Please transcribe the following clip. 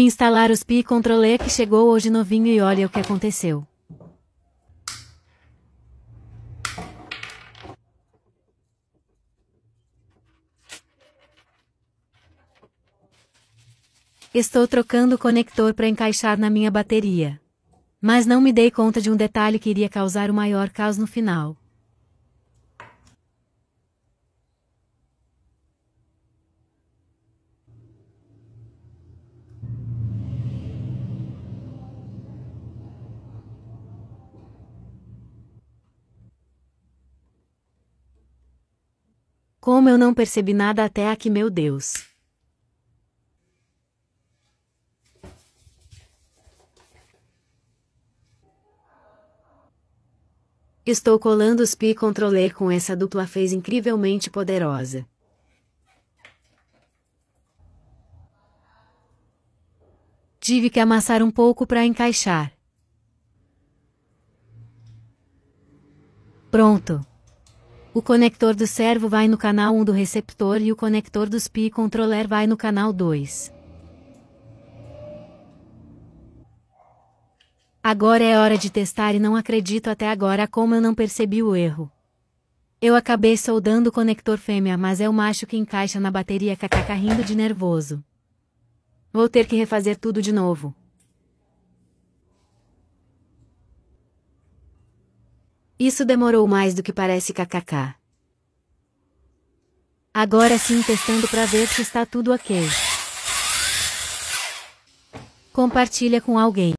instalar os Pi controle que chegou hoje novinho e olha o que aconteceu. Estou trocando o conector para encaixar na minha bateria. Mas não me dei conta de um detalhe que iria causar o maior caos no final. Como eu não percebi nada até aqui, meu Deus! Estou colando os pi Controller com essa dupla fez incrivelmente poderosa. Tive que amassar um pouco para encaixar. Pronto. O conector do servo vai no canal 1 do receptor e o conector dos PI controller vai no canal 2. Agora é hora de testar e não acredito até agora como eu não percebi o erro. Eu acabei soldando o conector fêmea, mas é o macho que encaixa na bateria kkk rindo de nervoso. Vou ter que refazer tudo de novo. Isso demorou mais do que parece kkk. Agora sim testando para ver se está tudo ok. Compartilha com alguém.